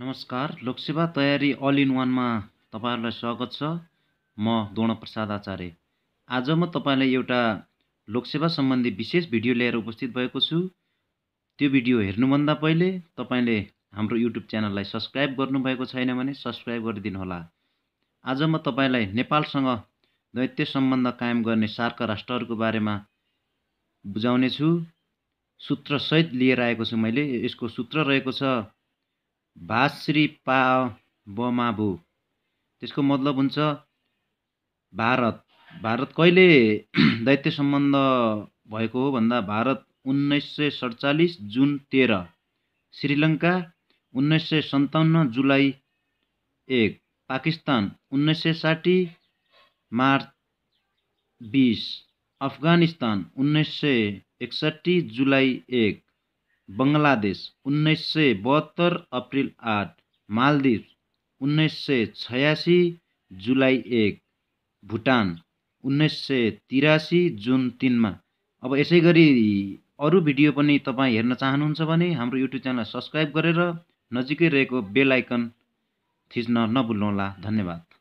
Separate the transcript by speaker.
Speaker 1: नमस्कार लोकसेवा तयारी all in वानमा तपाईँहरूलाई स्वागत छ म प्रसाद आचार्य आज म तपाईँलाई एउटा लोकसेवा सम्बन्धी विशेष भिडियो लिएर उपस्थित भएको छु त्यो भिडियो हेर्नुभन्दा पहिले तपाईँले हाम्रो युट्युब च्यानललाई सब्सक्राइब गर्नुभएको छैन भने सब्सक्राइब गरिदिनुहोला आज म तपाईँलाई नेपालसँग दैत्य सम्बन्ध कायम गर्ने सार्क राष्ट्रहरूको बारेमा बुझाउनेछु सूत्रसहित लिएर आएको छु मैले यसको सूत्र रहेको छ भाश्री पा बमाबु त्यसको मतलब हुन्छ भारत भारत कहिले दैत्य सम्बन्ध भएको हो भन्दा भारत उन्नाइस सय सडचालिस जुन तेह्र श्रीलङ्का उन्नाइस सय सन्ताउन्न जुलाई एक पाकिस्तान उन्नाइस सय साठी मार्च बिस अफगानिस्तान उन्नाइस सय एकसट्ठी जुलाई एक बङ्गलादेश उन्नाइस सय बहत्तर अप्रिल आठ मालदिभ उन्नाइस सय छयासी जुलाई एक भुटान उन्नाइस सय तिरासी जुन तिनमा अब यसै गरी अरू भिडियो पनि तपाईँ हेर्न चाहनुहुन्छ भने हाम्रो युट्युब च्यानल सब्सक्राइब गरेर नजिकै रहेको बेल आइकन थिच्न नभुल्नुहोला धन्यवाद